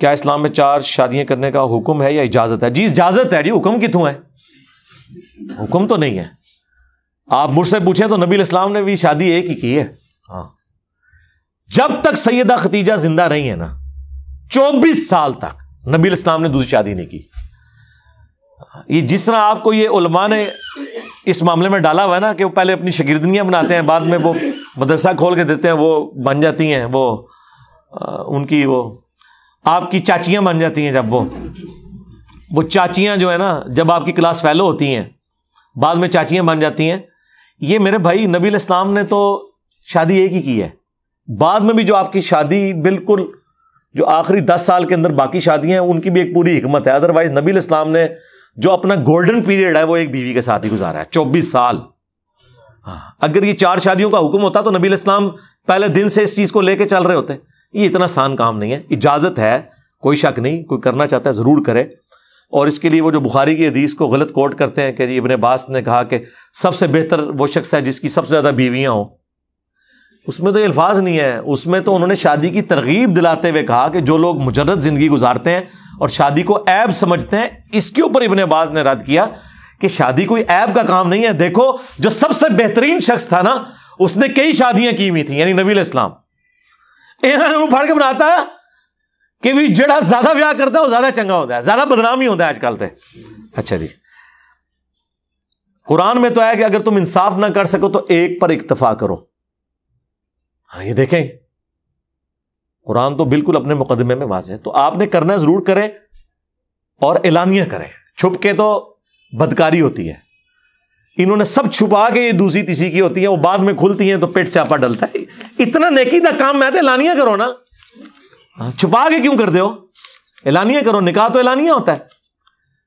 क्या इस्लाम में चार शादियां करने का हुक्म है या इजाजत है जी इजाजत है जी हुक्म कितों है हुक्म तो नहीं है आप मुझसे पूछें तो नबी इस्लाम ने भी शादी एक ही की है हाँ जब तक सैदा खतीजा जिंदा रही है ना 24 साल तक नबी इस्लाम ने दूसरी शादी नहीं की ये जिस तरह आपको ये उलमा ने इस मामले में डाला हुआ है ना कि वो पहले अपनी शगिर्दनियां बनाते हैं बाद में वो मदरसा खोल के देते हैं वो बन जाती हैं वो उनकी वो आपकी चाचियां बन जाती हैं जब वो वो चाचियां जो है ना जब आपकी क्लास फेलो होती हैं बाद में चाचियां बन जाती हैं ये मेरे भाई नबील इस्लाम ने तो शादी एक ही की है बाद में भी जो आपकी शादी बिल्कुल जो आखिरी दस साल के अंदर बाकी शादियां हैं उनकी भी एक पूरी हिकमत है अदरवाइज नबील इस्लाम ने जो अपना गोल्डन पीरियड है वो एक बीवी के साथ ही गुजारा है चौबीस साल हाँ, अगर ये चार शादियों का हुक्म होता तो नबील इस्लाम पहले दिन से इस चीज़ को लेके चल रहे होते ये इतना आसान काम नहीं है इजाज़त है कोई शक नहीं कोई करना चाहता है ज़रूर करे और इसके लिए वो जो बुखारी की हदीस को गलत कोट करते हैं कि इबन अब्बास ने कहा कि सबसे बेहतर वो शख्स है जिसकी सबसे ज़्यादा बीवियाँ हों उसमें तो ये अल्फाज नहीं है उसमें तो उन्होंने शादी की तरगीब दिलाते हुए कहा कि जो लोग मुजरद ज़िंदगी गुजारते हैं और शादी को ऐब समझते हैं इसके ऊपर इबन अब्बास ने रद्द किया कि शादी कोई ऐब का काम नहीं है देखो जो सबसे बेहतरीन शख्स था ना उसने कई शादियां की हुई थी यानी नबी इस्लाम इन्होंने फड़ के बनाता कि भी ਵੀ ज्यादा ਜ਼ਿਆਦਾ करता ਕਰਦਾ ज्यादा चंगा होता है ज्यादा बदनाम ही होता है ਹੈ तो अच्छा जी कुरान में तो आया कि अगर तुम इंसाफ ना कर सको तो एक पर इक्तफा करो हाँ ये देखें कुरान तो बिल्कुल अपने मुकदमे में वाज है तो आपने करना जरूर करें और एलानिया करें छुप के तो बदकारी होती है इन्होंने सब छुपा के ये दूसरी तीसरी की होती है वो बाद में खुलती हैं तो पेट से आपा डलता है इतना नेकी का काम मैं एलानिया तो करो ना हाँ, छुपा के क्यों कर दो एलानिया करो निकाह तो एलानिया होता है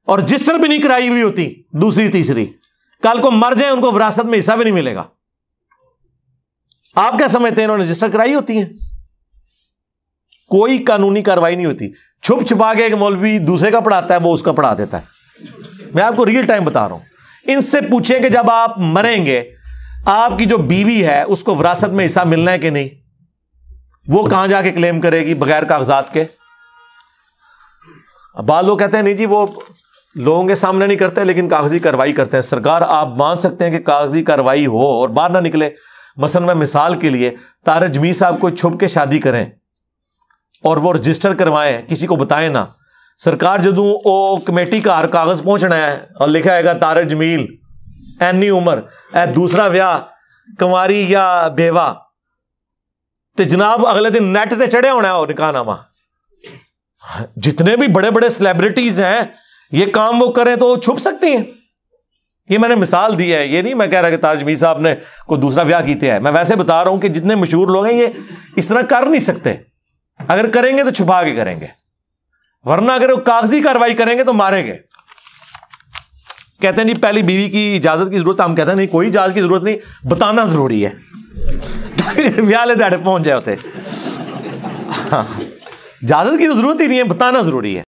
और रजिस्टर भी नहीं कराई हुई होती दूसरी तीसरी कल को मर जाए उनको विरासत में हिस्सा भी नहीं मिलेगा आप क्या समझते हैं इन्होंने रजिस्टर कराई होती है कोई कानूनी कार्रवाई नहीं होती छुप छुपा के एक मौलवी दूसरे का पढ़ाता है वो उसका पढ़ा देता है मैं आपको रियल टाइम बता रहा हूं इनसे पूछे कि जब आप मरेंगे आपकी जो बीवी है उसको विरासत में हिस्सा मिलना है कि नहीं वो कहां जाके क्लेम करेगी बगैर कागजात के बाद लोग कहते हैं नहीं जी वो लोगों के सामने नहीं करते लेकिन कागजी कार्रवाई करते हैं सरकार आप मान सकते हैं कि कागजी कार्रवाई हो और बाहर ना निकले मसल में मिसाल के लिए जमी साहब को छुप के शादी करें और वो रजिस्टर करवाएं किसी को बताएं ना सरकार ਸਰਕਾਰ कमेटी ਉਹ ਕਮੇਟੀ कागज पहुंचना है और लिखा है तार जमील एनी ਐਨੀ ए दूसरा विह ਵਿਆਹ या बेवा तो जनाब अगले दिन ਦਿਨ से चढ़े होना है ਉਹ नामा जितने भी बड़े बड़े सेलिब्रिटीज हैं ये काम वो करें तो छुप सकती हैं ये मैंने मिसाल दी है ये नहीं मैं कह रहा कि ताजमी साहब ने कोई दूसरा ब्याह किया है मैं वैसे बता रहा हूं कि जितने मशहूर लोग हैं ये इस तरह कर नहीं सकते अगर करेंगे तो छुपा के करेंगे वरना अगर वो कागजी कार्रवाई करेंगे तो मारेंगे कहते नहीं पहली बीवी की इजाजत की जरूरत हम कहते नहीं कोई इजाजत की जरूरत नहीं बताना जरूरी है ब्याले ध्याड़े पहुंच जाए उ हाँ। इजाजत की तो जरूरत ही नहीं है बताना जरूरी है